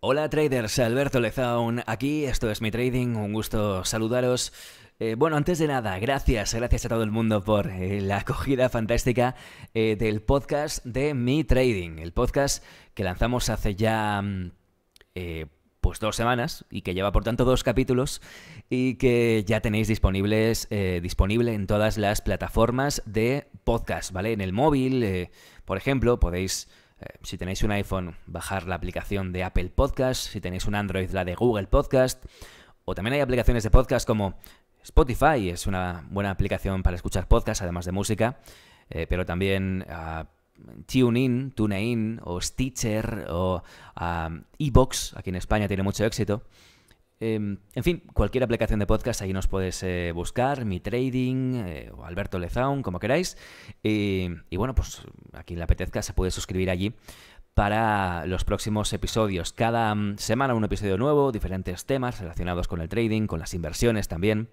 Hola traders, Alberto Lezaun aquí, esto es mi trading, un gusto saludaros. Eh, bueno, antes de nada, gracias, gracias a todo el mundo por eh, la acogida fantástica eh, del podcast de Mi Trading, el podcast que lanzamos hace ya mm, pues dos semanas y que lleva por tanto dos capítulos y que ya tenéis disponibles disponible en todas las plataformas de podcast, ¿vale? En el móvil, por ejemplo, podéis eh, si tenéis un iPhone, bajar la aplicación de Apple Podcast, si tenéis un Android, la de Google Podcast, o también hay aplicaciones de podcast como Spotify, es una buena aplicación para escuchar podcast además de música, eh, pero también ah, TuneIn, o Stitcher, o ah, Evox, aquí en España tiene mucho éxito. Em, en fin, cualquier aplicación de podcast ahí nos puedes eh, buscar, mi trading eh, o Alberto Lezaun, como queráis. Y, bueno, pues aquí quien le apetezca se puede suscribir allí para los próximos episodios. Cada mm, semana un episodio nuevo, diferentes temas relacionados con el trading, con las inversiones también.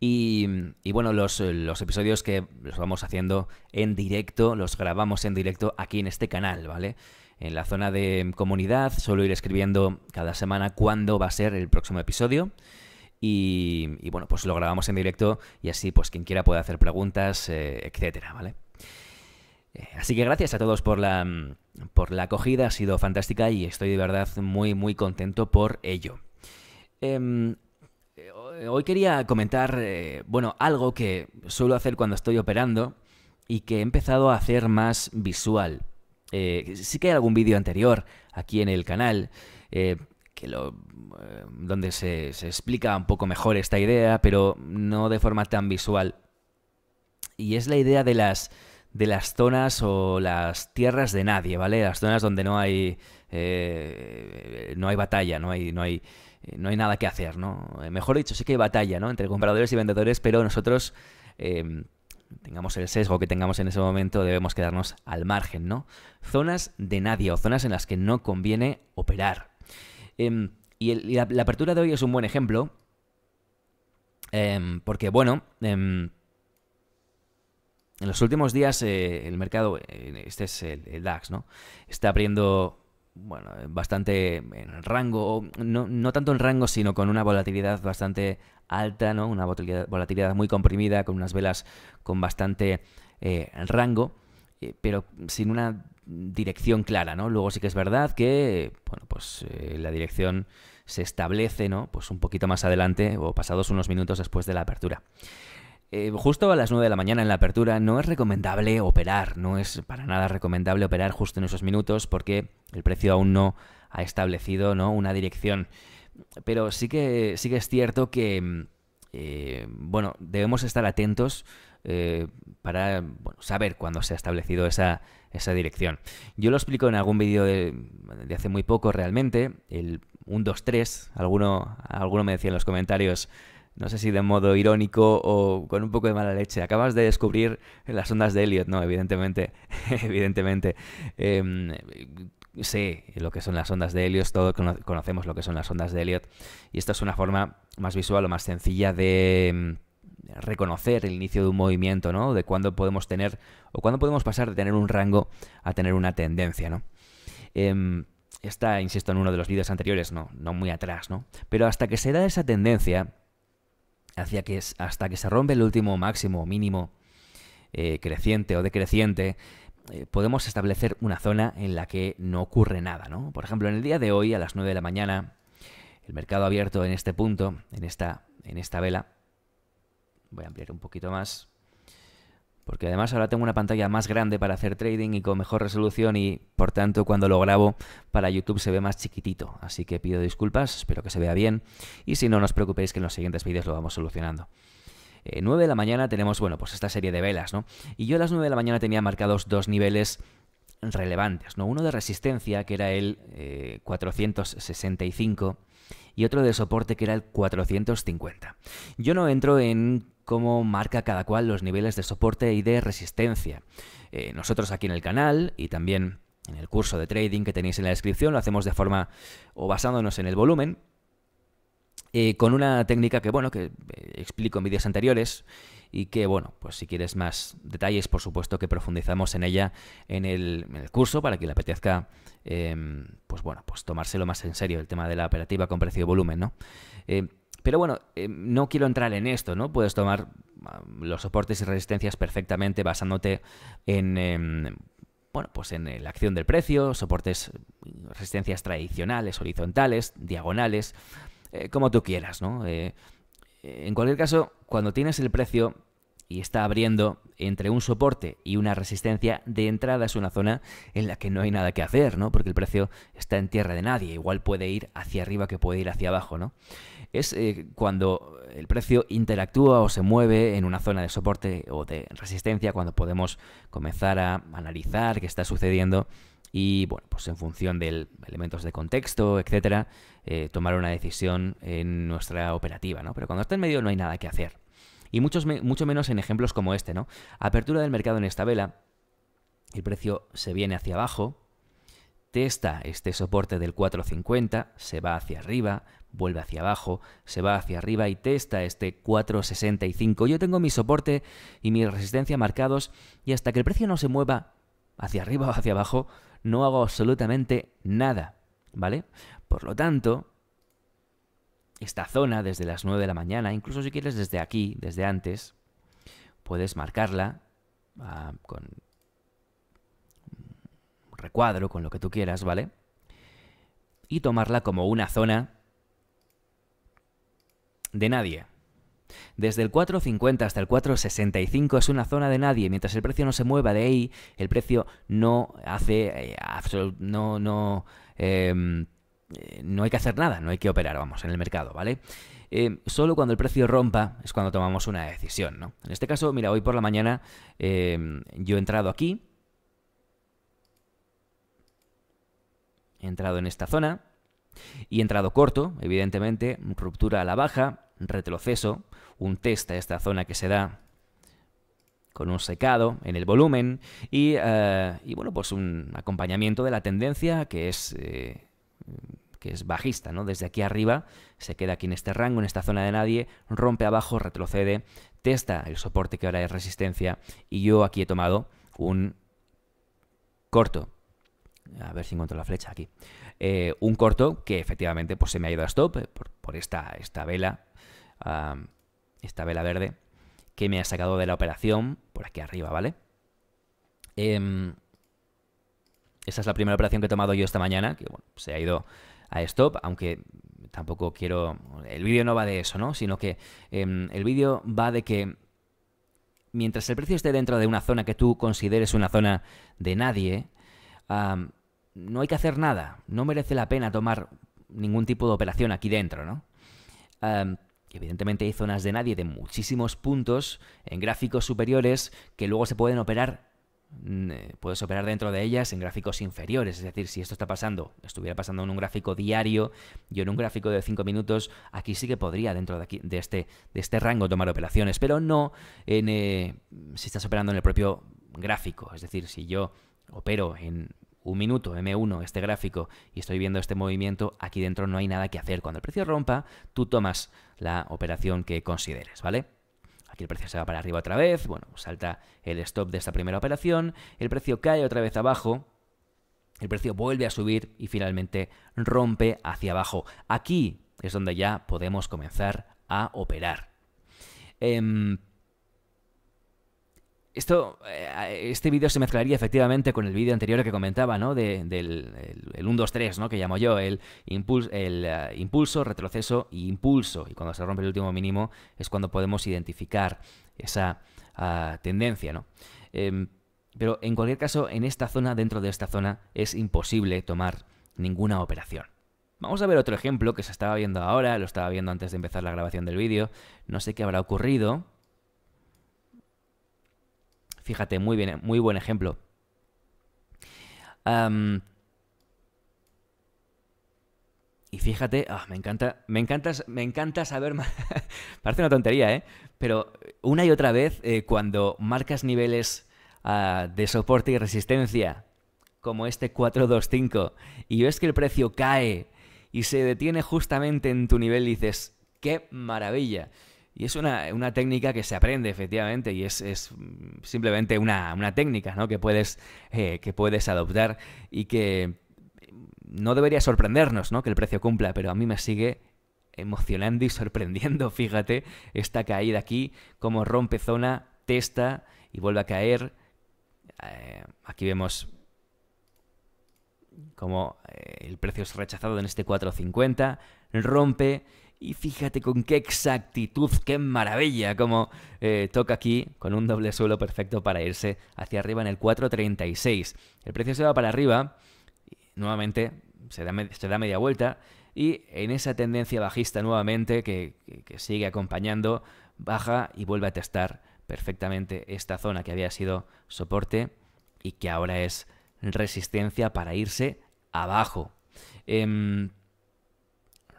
Y, bueno, los, los, episodios que los vamos haciendo en directo, los grabamos en directo aquí en este canal, ¿vale? en la zona de comunidad suelo ir escribiendo cada semana cuándo va a ser el próximo episodio. Y, bueno, pues lo grabamos en directo y así pues quien quiera puede hacer preguntas, eh, etcétera, ¿vale? Eh, así que gracias a todos mm, por la, acogida, ha sido fantástica y estoy de verdad muy, muy contento por ello. Em, eh, hoy quería comentar, bueno, algo que suelo hacer cuando estoy operando y que he empezado a hacer más visual. Eh, sí que hay algún vídeo anterior aquí en el canal eh, eh, donde se, explica un poco mejor esta idea, pero no de forma tan visual. Y es la idea de las, de las zonas o las tierras de nadie, ¿vale? Las zonas donde no hay, no hay batalla, no hay, no hay no hay nada que hacer, ¿no? Mejor dicho, sí que hay batalla, ¿no? Entre compradores y vendedores, pero nosotros tengamos el sesgo que tengamos en ese momento, debemos quedarnos al margen, ¿no? Zonas de nadie o zonas en las que no conviene operar. Em, y, la, apertura de hoy es un buen ejemplo, em, porque bueno, em, en los últimos días eh, el mercado, eh, este es el DAX, ¿no? Está abriendo bueno, bastante en rango, no, no, tanto en rango, sino con una volatilidad bastante alta, ¿no? Una volatilidad, muy comprimida, con unas velas con bastante eh, rango, eh, pero sin una dirección clara, ¿no? Luego sí que es verdad que, bueno, pues eh, la dirección se establece, ¿no? Pues un poquito más adelante o pasados unos minutos después de la apertura. Eh, justo a las 9 de la mañana en la apertura no es recomendable operar, no es para nada recomendable operar justo en esos minutos porque el precio aún no ha establecido ¿no? una dirección. Pero sí que, sí que es cierto que, mm, eh, bueno, debemos estar atentos eh, para saber cuándo se ha establecido esa, esa dirección. Yo lo explico en algún vídeo de, hace muy poco realmente, el 1, 2, 3, alguno, alguno me decía en los comentarios no sé si de modo irónico o con un poco de mala leche. Acabas de descubrir las ondas de Elliot, no, evidentemente, evidentemente. Em, sé lo que son las ondas de Elliot. todos conocemos lo que son las ondas de Elliot, y esta es una forma más visual o más sencilla de em, reconocer el inicio de un movimiento, ¿no? De cuándo podemos tener o cuándo podemos pasar de tener un rango a tener una tendencia, ¿no? Em, está, insisto, en uno de los vídeos anteriores, no, no muy atrás, ¿no? Pero hasta que se da esa tendencia, hacia que, hasta que se rompe el último máximo mínimo eh, creciente o decreciente, eh, podemos establecer una zona en la que no ocurre nada, ¿no? Por ejemplo, en el día de hoy, a las 9 de la mañana, el mercado abierto en este punto, en esta, en esta vela, voy a ampliar un poquito más, porque además ahora tengo una pantalla más grande para hacer trading y con mejor resolución y por tanto cuando lo grabo para YouTube se ve más chiquitito. Así que pido disculpas, espero que se vea bien y si no, no os preocupéis que en los siguientes vídeos lo vamos solucionando. 9 eh, de la mañana tenemos, bueno, pues esta serie de velas, ¿no? Y yo a las 9 de la mañana tenía marcados dos niveles relevantes, ¿no? Uno de resistencia, que era el 465, eh, y otro de soporte, que era el 450. Yo no entro en cómo marca cada cual los niveles de soporte y de resistencia. Eh, nosotros aquí en el canal y también en el curso de trading que tenéis en la descripción lo hacemos de forma o basándonos en el volumen. Eh, con una técnica que, bueno, que eh, explico en vídeos anteriores y que, bueno, pues si quieres más detalles, por supuesto que profundizamos en ella en el, curso para que le apetezca, em, pues bueno, pues tomárselo más en serio el tema de la operativa con precio y volumen, ¿no? Pero bueno, eh, no quiero entrar en esto, ¿no? Puedes tomar ah, los soportes y resistencias perfectamente basándote en... Em, bueno, pues en eh, la acción del precio, soportes, mm, resistencias tradicionales, horizontales, diagonales, eh, como tú quieras, ¿no? en cualquier caso, cuando tienes el precio y está abriendo entre un soporte y una resistencia, de entrada es una zona en la que no hay nada que hacer, ¿no? Porque el precio está en tierra de nadie, igual puede ir hacia arriba que puede ir hacia abajo, ¿no? es eh, cuando el precio interactúa o se mueve en una zona de soporte o de resistencia, cuando podemos comenzar a analizar qué está sucediendo y, bueno, pues en función de elementos de contexto, etcétera, eh, tomar una decisión en nuestra operativa, ¿no? Pero cuando está en medio no hay nada que hacer. Y muchos mucho menos en ejemplos como este, ¿no? Apertura del mercado en esta vela, el precio se viene hacia abajo, testa este soporte del 450, se va hacia arriba, vuelve hacia abajo, se va hacia arriba y testa este 465. Yo tengo mi soporte y mi resistencia marcados y hasta que el precio no se mueva hacia arriba o hacia abajo, no hago absolutamente nada, ¿vale? Por lo tanto, esta zona desde las 9 de la mañana, incluso si quieres desde aquí, desde antes, puedes marcarla ah, con recuadro, con lo que tú quieras, ¿vale? Y tomarla como una zona de nadie. Desde el 4.50 hasta el 4.65 es una zona de nadie. Mientras el precio no se mueva de ahí, el precio no hace eh, no, no, em, no hay que hacer nada, no hay que operar, vamos, en el mercado, ¿vale? Em, solo cuando el precio rompa es cuando tomamos una decisión, ¿no? En este caso, mira, hoy por la mañana em, yo he entrado aquí. He entrado en esta zona. Y he entrado corto, evidentemente, ruptura a la baja, retroceso, un test a esta zona que se da con un secado en el volumen y, eh, bueno, pues un acompañamiento de la tendencia que es, eh, que es bajista, ¿no? Desde aquí arriba se queda aquí en este rango, en esta zona de nadie, rompe abajo, retrocede, testa el soporte que ahora es resistencia y yo aquí he tomado un corto. A ver si encuentro la flecha aquí. Eh, un corto que efectivamente pues, se me ha ido a stop por, por esta, esta vela esta vela verde que me ha sacado de la operación por aquí arriba, ¿vale? Em, esa es la primera operación que he tomado yo esta mañana, que bueno, se ha ido a stop, aunque tampoco quiero... El vídeo no va de eso, ¿no? Sino que em, el vídeo va de que mientras el precio esté dentro de una zona que tú consideres una zona de nadie, no hay que hacer nada. No merece la pena tomar ningún tipo de operación aquí dentro, ¿no? evidentemente hay zonas de nadie de muchísimos puntos en gráficos superiores que luego se pueden operar mm, eh, puedes operar dentro de ellas en gráficos inferiores. Es decir, si esto está pasando, estuviera pasando en un gráfico diario, yo en un gráfico de 5 minutos, aquí sí que podría dentro de, de, este, de este rango tomar operaciones, pero no eh, si estás operando en el propio gráfico. Es decir, si yo opero en un minuto M1 este gráfico y estoy viendo este movimiento, aquí dentro no hay nada que hacer. Cuando el precio rompa, tú tomas la operación que consideres, ¿vale? Aquí el precio se va para arriba otra vez, bueno, salta el stop de esta primera operación, el precio cae otra vez abajo, el precio vuelve a subir y finalmente rompe hacia abajo. Aquí es donde ya podemos comenzar a operar. Em, esto, eh, este vídeo se mezclaría efectivamente con el vídeo anterior que comentaba, ¿no? del el, 1, 2, 3, ¿no? Que llamo yo, el, eh, impulso, retroceso e impulso. Y cuando se rompe el último mínimo es cuando podemos identificar esa ah, tendencia, ¿no? Em, pero en cualquier caso, en esta zona, dentro de esta zona, es imposible tomar ninguna operación. Vamos a ver otro ejemplo que se estaba viendo ahora, lo estaba viendo antes de empezar la grabación del vídeo. No sé qué habrá ocurrido, Fíjate, muy bien, muy buen ejemplo. y fíjate, ah, me encanta, me encanta, me encanta saber. parece una tontería, ¿eh? Pero una y otra vez, eh, cuando marcas niveles ah, de soporte y resistencia, como este 425, y ves que el precio cae y se detiene justamente en tu nivel, dices, ¡qué maravilla! Y es una, técnica que se aprende, efectivamente, y es, simplemente una, técnica que, puedes, eh, que puedes adoptar y que no debería sorprendernos que el precio cumpla, pero a mí me sigue emocionando y sorprendiendo, fíjate, esta caída aquí, como rompe zona, testa y vuelve a caer. Eh, aquí vemos cómo eh, el precio es rechazado en este 4.50, rompe y fíjate con qué exactitud, qué maravilla, como eh, toca aquí con un doble suelo perfecto para irse hacia arriba en el 4.36. El precio se va para arriba, y nuevamente se da, media vuelta y en esa tendencia bajista nuevamente que, sigue acompañando, baja y vuelve a testar perfectamente esta zona que había sido soporte y que ahora es resistencia para irse abajo. Em,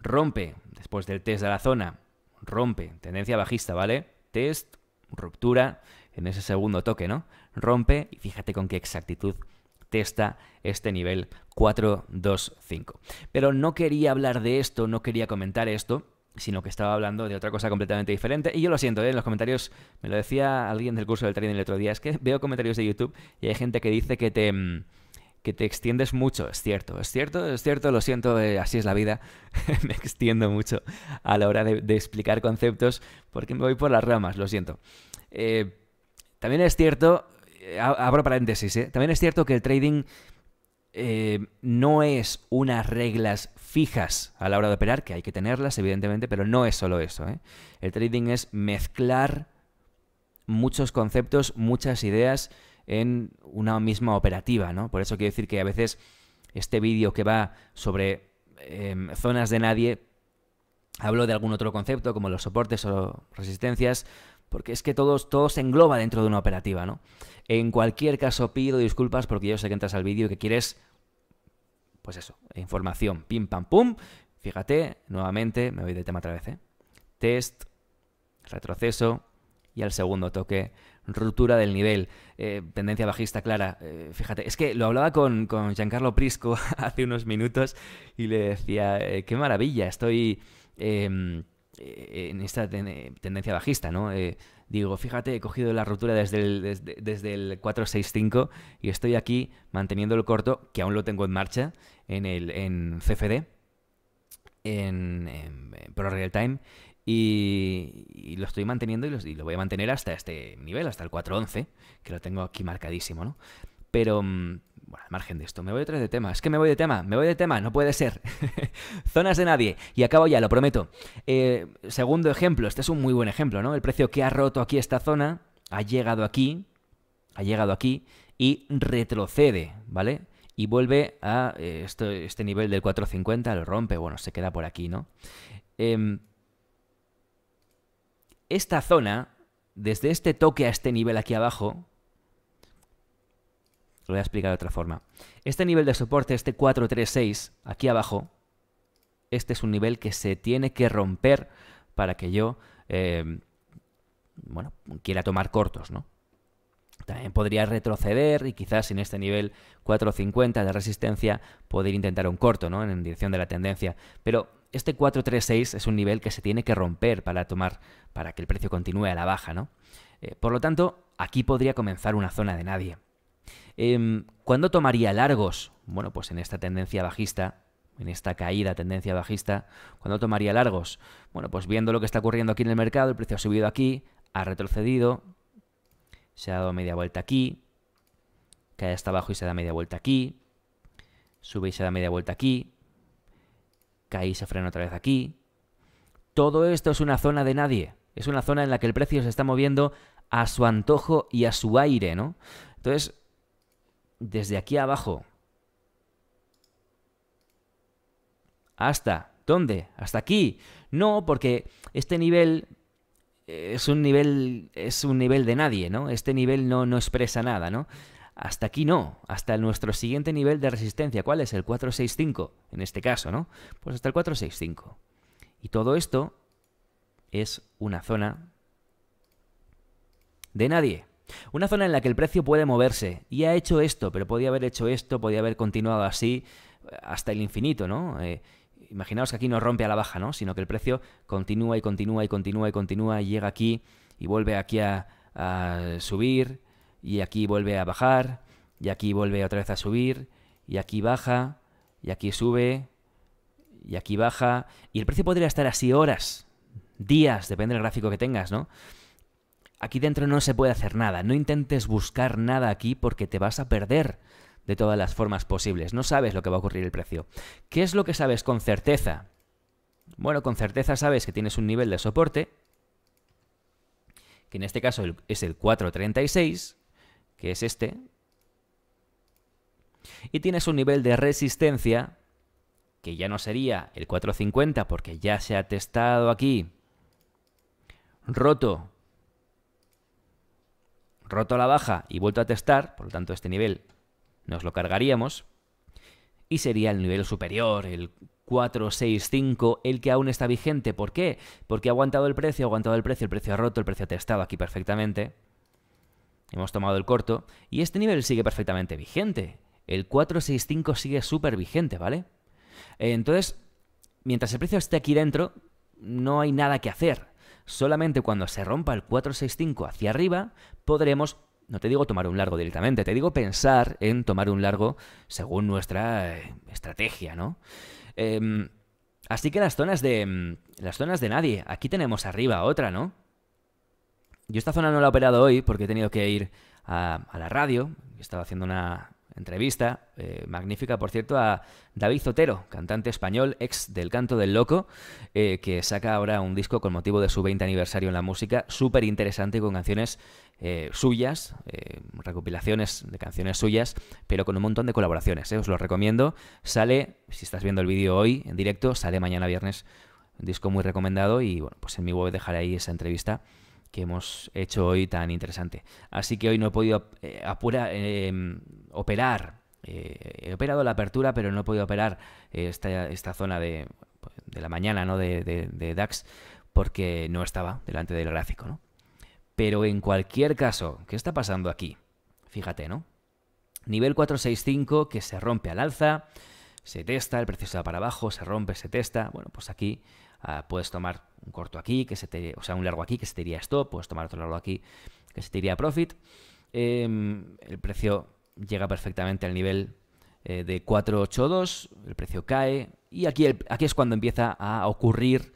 rompe, después del test de la zona, rompe, tendencia bajista, ¿vale? Test, ruptura en ese segundo toque, ¿no? Rompe y fíjate con qué exactitud testa este nivel 425. Pero no quería hablar de esto, no quería comentar esto, sino que estaba hablando de otra cosa completamente diferente. Y yo lo siento, ¿eh? en los comentarios me lo decía alguien del curso del trading el otro día, es que veo comentarios de YouTube y hay gente que dice que te mm, que te extiendes mucho, es cierto, es cierto, es cierto, lo siento, eh, así es la vida, me extiendo mucho a la hora de, explicar conceptos porque me voy por las ramas, lo siento. Eh, también es cierto, eh, abro paréntesis, también es cierto que el trading no es unas reglas fijas a la hora de operar, que hay que tenerlas, evidentemente, pero no es solo eso. El trading es mezclar muchos conceptos, muchas ideas, en una misma operativa, ¿no? Por eso quiero decir que a veces este vídeo que va sobre em, zonas de nadie, hablo de algún otro concepto como los soportes o resistencias, porque es que todo, todo se engloba dentro de una operativa, ¿no? En cualquier caso pido disculpas porque yo sé que entras al vídeo y que quieres, pues eso, información, pim pam pum. Fíjate, nuevamente, me voy del tema otra vez, ¿eh? Test, retroceso y al segundo toque ruptura del nivel, eh, tendencia bajista clara. Eh, fíjate, es que lo hablaba con, Giancarlo Prisco hace unos minutos y le decía, eh, qué maravilla, estoy em, en esta tendencia bajista, ¿no? digo, fíjate, he cogido la ruptura desde el, desde, el 465 y estoy aquí manteniendo el corto, que aún lo tengo en marcha, en, el, en CFD, en, ProRealTime. Pro Real Time, y, lo estoy manteniendo y lo, voy a mantener hasta este nivel, hasta el 411, que lo tengo aquí marcadísimo, ¿no? Pero, mm, bueno, al margen de esto, me voy otra vez de tema. Es que me voy de tema, me voy de tema, no puede ser. Zonas de nadie. Y acabo ya, lo prometo. Eh, segundo ejemplo, este es un muy buen ejemplo, ¿no? El precio que ha roto aquí esta zona ha llegado aquí, ha llegado aquí y retrocede, ¿vale? y vuelve a eh, este nivel del 450, lo rompe, bueno, se queda por aquí, ¿no? Eh, esta zona, desde este toque a este nivel aquí abajo, lo voy a explicar de otra forma. Este nivel de soporte, este 436, aquí abajo, este es un nivel que se tiene que romper para que yo, eh, bueno, quiera tomar cortos, ¿no? También podría retroceder y quizás en este nivel 450 de resistencia poder intentar un corto, ¿no? En dirección de la tendencia. Pero este 436 es un nivel que se tiene que romper para tomar, para que el precio continúe a la baja, ¿no? Eh, por lo tanto, aquí podría comenzar una zona de nadie. Em, ¿Cuándo tomaría largos? Bueno, pues en esta tendencia bajista, en esta caída, tendencia bajista, ¿cuándo tomaría largos? Bueno, pues viendo lo que está ocurriendo aquí en el mercado, el precio ha subido aquí, ha retrocedido, se ha dado media vuelta aquí, cae hasta abajo y se da media vuelta aquí, sube y se da media vuelta aquí, Caí se frena otra vez aquí. Todo esto es una zona de nadie. Es una zona en la que el precio se está moviendo a su antojo y a su aire, ¿no? Entonces, desde aquí abajo hasta ¿dónde? Hasta aquí. No, porque este nivel eh, es un nivel es un nivel de nadie, ¿no? Este nivel no, no expresa nada, ¿no? Hasta aquí no, hasta nuestro siguiente nivel de resistencia, ¿cuál es? El 465, en este caso, ¿no? Pues hasta el 465. Y todo esto es una zona de nadie. Una zona en la que el precio puede moverse. Y ha hecho esto, pero podía haber hecho esto, podía haber continuado así eh, hasta el infinito, ¿no? Eh, imaginaos que aquí no rompe a la baja, ¿no? Sino que el precio continúa y continúa y continúa y continúa y llega aquí y vuelve aquí a subir y aquí vuelve a bajar, y aquí vuelve otra vez a subir, y aquí baja, y aquí sube, y aquí baja, y el precio podría estar así horas, días, depende del gráfico que tengas, ¿no? Aquí dentro no se puede hacer nada, no intentes buscar nada aquí porque te vas a perder de todas las formas posibles, no sabes lo que va a ocurrir el precio. ¿Qué es lo que sabes con certeza? Bueno, con certeza sabes que tienes un nivel de soporte, que en este caso es el 436, que es este, y tienes un nivel de resistencia que ya no sería el 450 porque ya se ha testado aquí, roto, roto a la baja y vuelto a testar, por lo tanto este nivel nos lo cargaríamos, y sería el nivel superior, el 465, el que aún está vigente. ¿Por qué? Porque ha aguantado el precio, ha aguantado el precio, el precio ha roto, el precio ha testado aquí perfectamente. Hemos tomado el corto y este nivel sigue perfectamente vigente. El 465 sigue súper vigente, ¿vale? Entonces, mientras el precio esté aquí dentro, no hay nada que hacer. Solamente cuando se rompa el 465 hacia arriba, podremos, no te digo tomar un largo directamente, te digo pensar en tomar un largo según nuestra eh, estrategia, ¿no? Em, así que las zonas de. Mm, las zonas de nadie. Aquí tenemos arriba otra, ¿no? Yo esta zona no la he operado hoy porque he tenido que ir a, la radio. Estaba haciendo una entrevista, eh, magnífica por cierto, a David Zotero, cantante español, ex del Canto del Loco, eh, que saca ahora un disco con motivo de su 20 aniversario en la música, súper interesante con canciones eh, suyas, recopilaciones de canciones suyas, pero con un montón de colaboraciones. Os lo recomiendo. Sale, si estás viendo el vídeo hoy en directo, sale mañana viernes. Un disco muy recomendado y bueno, pues en mi web dejaré ahí esa entrevista que hemos hecho hoy tan interesante. Así que hoy no he podido eh, em, operar. Eh, he operado la apertura, pero no he podido operar eh, esta, zona de, la mañana, ¿no? De, DAX, porque no estaba delante del gráfico, ¿no? Pero en cualquier caso, ¿qué está pasando aquí? Fíjate, ¿no? Nivel 465 que se rompe al alza, se testa, el precio se va para abajo, se rompe, se testa. Bueno, pues aquí ah, puedes tomar un corto aquí, que se o sea, un largo aquí que se te iría stop, puedes tomar otro largo aquí que se te iría profit. Em, el precio llega perfectamente al nivel eh, de 482, el precio cae y aquí, aquí es cuando empieza a ocurrir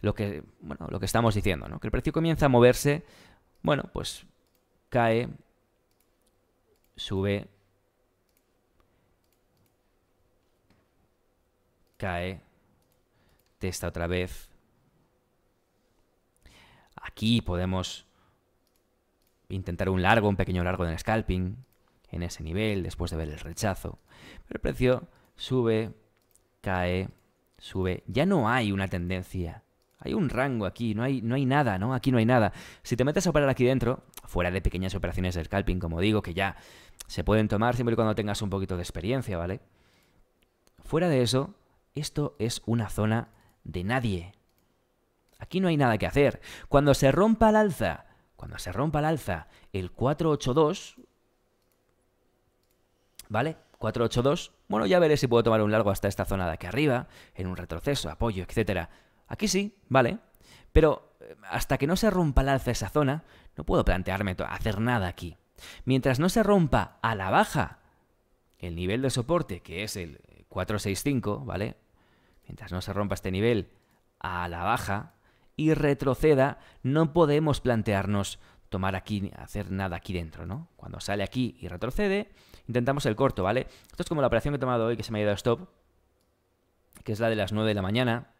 lo que, lo que estamos diciendo, que el precio comienza a moverse, bueno, pues cae, sube, cae, testa otra vez, Aquí podemos intentar un largo, un pequeño largo en scalping, en ese nivel, después de ver el rechazo. Pero el precio sube, cae, sube. Ya no hay una tendencia. Hay un rango aquí, no hay, no hay nada, ¿no? Aquí no hay nada. Si te metes a operar aquí dentro, fuera de pequeñas operaciones de scalping, como digo, que ya se pueden tomar siempre y cuando tengas un poquito de experiencia, ¿vale? Fuera de eso, esto es una zona de nadie. Aquí no hay nada que hacer. Cuando se rompa el alza, cuando se rompa el alza el 482, ¿vale? 482, bueno, ya veré si puedo tomar un largo hasta esta zona de aquí arriba, en un retroceso, apoyo, etcétera. Aquí sí, ¿vale? Pero eh, hasta que no se rompa el alza esa zona, no puedo plantearme hacer nada aquí. Mientras no se rompa a la baja el nivel de soporte, que es el 465, ¿vale? Mientras no se rompa este nivel a la baja, y retroceda, no podemos plantearnos tomar aquí, hacer nada aquí dentro, ¿no? Cuando sale aquí y retrocede, intentamos el corto, ¿vale? Esto es como la operación que he tomado hoy que se me ha ido a stop, que es la de las 9 de la mañana,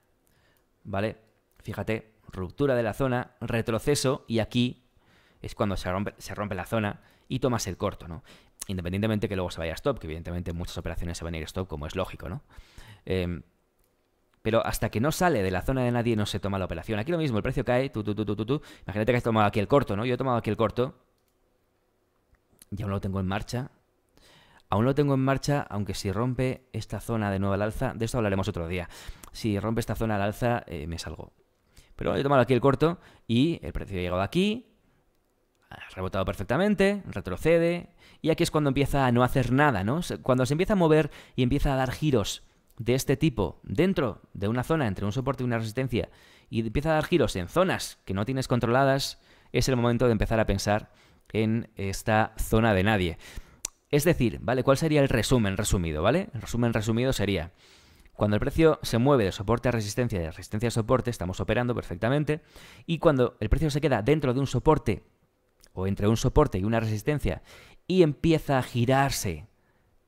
¿vale? Fíjate, ruptura de la zona, retroceso y aquí es cuando se rompe, se rompe la zona y tomas el corto, ¿no? Independientemente que luego se vaya a stop, que evidentemente muchas operaciones se van a ir stop, como es lógico, ¿no? Em, pero hasta que no sale de la zona de nadie no se toma la operación. Aquí lo mismo, el precio cae, Imagínate que has tomado aquí el corto, ¿no? Yo he tomado aquí el corto. Y aún lo tengo en marcha. Aún lo tengo en marcha, aunque si rompe esta zona de nuevo al alza, de esto hablaremos otro día. Si rompe esta zona al alza, eh, me salgo. Pero yo he tomado aquí el corto y el precio ha llegado aquí, ha rebotado perfectamente, retrocede, y aquí es cuando empieza a no hacer nada, ¿no? Cuando se empieza a mover y empieza a dar giros de este tipo dentro de una zona entre un soporte y una resistencia y empieza a dar giros en zonas que no tienes controladas, es el momento de empezar a pensar en esta zona de nadie. Es decir, ¿vale? ¿Cuál sería el resumen resumido, ¿vale? El resumen resumido sería, cuando el precio se mueve de soporte a resistencia, de resistencia a soporte, estamos operando perfectamente, y cuando el precio se queda dentro de un soporte o entre un soporte y una resistencia y empieza a girarse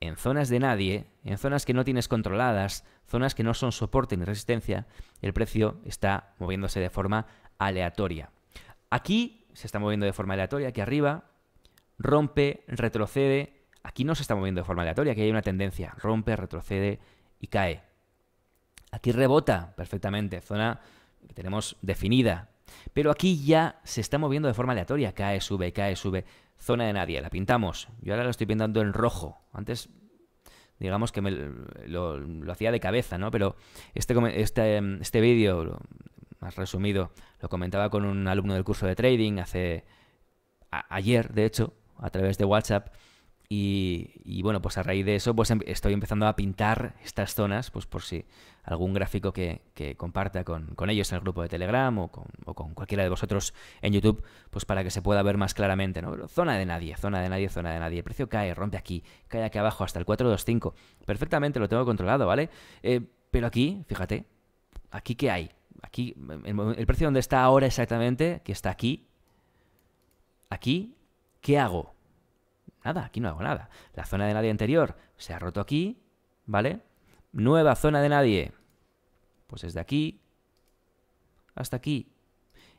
en zonas de nadie, en zonas que no tienes controladas, zonas que no son soporte ni resistencia, el precio está moviéndose de forma aleatoria. Aquí se está moviendo de forma aleatoria, aquí arriba rompe, retrocede, aquí no se está moviendo de forma aleatoria, aquí hay una tendencia, rompe, retrocede y cae. Aquí rebota perfectamente, zona que tenemos definida, pero aquí ya se está moviendo de forma aleatoria, cae, sube, cae, sube zona de nadie. La pintamos. Yo ahora la estoy pintando en rojo. Antes, digamos que me lo, hacía de cabeza, ¿no? Pero este, este, este vídeo, más resumido, lo comentaba con un alumno del curso de trading hace... ayer, de hecho, a través de WhatsApp. Y, bueno, pues a raíz de eso, pues em, estoy empezando a pintar estas zonas, pues por si algún gráfico que, comparta con, ellos en el grupo de Telegram o con, cualquiera de vosotros en YouTube, pues para que se pueda ver más claramente, ¿no? zona de nadie, zona de nadie, zona de nadie. El precio cae, rompe aquí, cae aquí abajo hasta el 425. Perfectamente lo tengo controlado, ¿vale? Eh, pero aquí, fíjate, aquí qué hay. Aquí, el, el precio donde está ahora exactamente, que está aquí, aquí, ¿qué hago? Nada, aquí no hago nada. La zona de nadie anterior se ha roto aquí, ¿vale? Nueva zona de nadie. Pues desde aquí hasta aquí.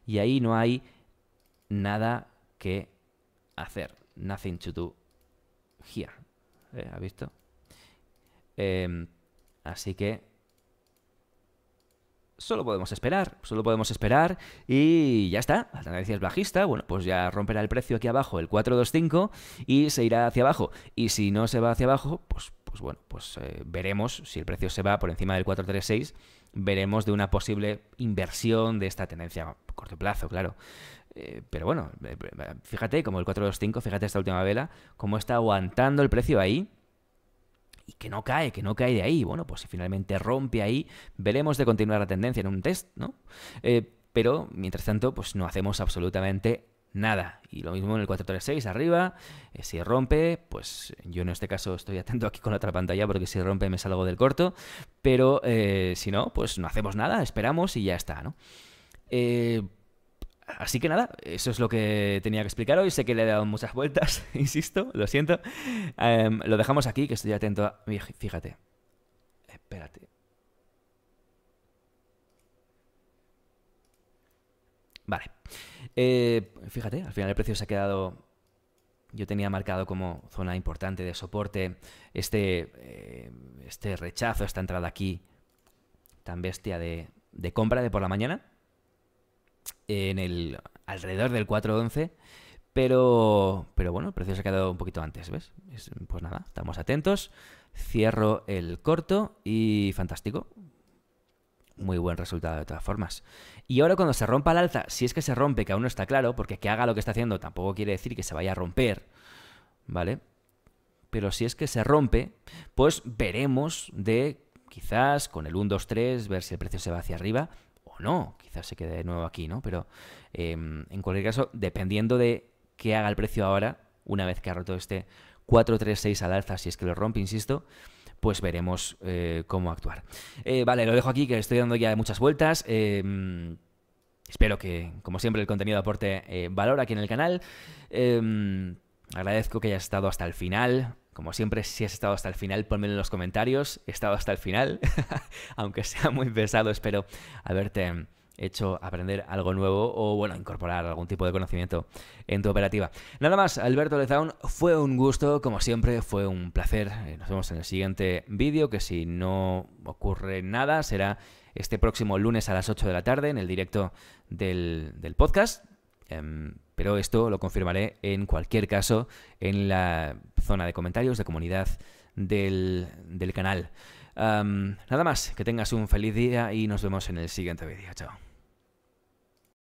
Y ahí no hay nada que hacer. Nothing to do here. ¿eh? ¿Ha visto? Em, así que solo podemos esperar, solo podemos esperar y ya está, la tendencia es bajista, bueno, pues ya romperá el precio aquí abajo, el 425, y se irá hacia abajo. Y si no se va hacia abajo, pues, pues bueno, pues eh, veremos si el precio se va por encima del 436, veremos de una posible inversión de esta tendencia a corto plazo, claro. Eh, pero bueno, eh, fíjate como el 425, fíjate esta última vela, cómo está aguantando el precio ahí y que no cae, que no cae de ahí. Bueno, pues si finalmente rompe ahí, veremos de continuar la tendencia en un test, ¿no? Eh, pero mientras tanto, pues no hacemos absolutamente nada. Y lo mismo en el 436 arriba, eh, si rompe, pues yo en este caso estoy atento aquí con la otra pantalla porque si rompe me salgo del corto, pero eh, si no, pues no hacemos nada, esperamos y ya está, ¿no? Eh, Así que nada, eso es lo que tenía que explicar hoy. Sé que le he dado muchas vueltas, insisto, lo siento. Em, lo dejamos aquí, que estoy atento Fíjate. Espérate. Vale. Eh, fíjate, al final el precio se ha quedado... Yo tenía marcado como zona importante de soporte este, eh, este rechazo, esta entrada aquí tan bestia de, de compra de por la mañana en el alrededor del 4.11, pero, pero bueno, el precio se ha quedado un poquito antes, ¿ves? pues nada, estamos atentos. Cierro el corto y fantástico. Muy buen resultado de todas formas. Y ahora cuando se rompa el alza, si es que se rompe, que aún no está claro, porque que haga lo que está haciendo tampoco quiere decir que se vaya a romper, ¿vale? Pero si es que se rompe, pues veremos de quizás con el 1, 2, 3, ver si el precio se va hacia arriba no, quizás se quede de nuevo aquí, ¿no? Pero em, en cualquier caso, dependiendo de qué haga el precio ahora, una vez que ha roto este 436 al alza, si es que lo rompe, insisto, pues veremos eh, cómo actuar. Eh, vale, lo dejo aquí, que estoy dando ya muchas vueltas. Em, espero que, como siempre, el contenido aporte eh, valor aquí en el canal. Em, Agradezco que hayas estado hasta el final. Como siempre, si has estado hasta el final, ponmelo en los comentarios. He estado hasta el final, aunque sea muy pesado, espero haberte hecho aprender algo nuevo o, bueno, incorporar algún tipo de conocimiento en tu operativa. Nada más, Alberto Lezaun, fue un gusto, como siempre, fue un placer. Eh, nos vemos en el siguiente vídeo, que si no ocurre nada, será este próximo lunes a las 8 de la tarde en el directo del, del podcast. Em, pero esto lo confirmaré en cualquier caso en la zona de comentarios de comunidad del, canal. Em, nada más, que tengas un feliz día y nos vemos en el siguiente vídeo. Chao.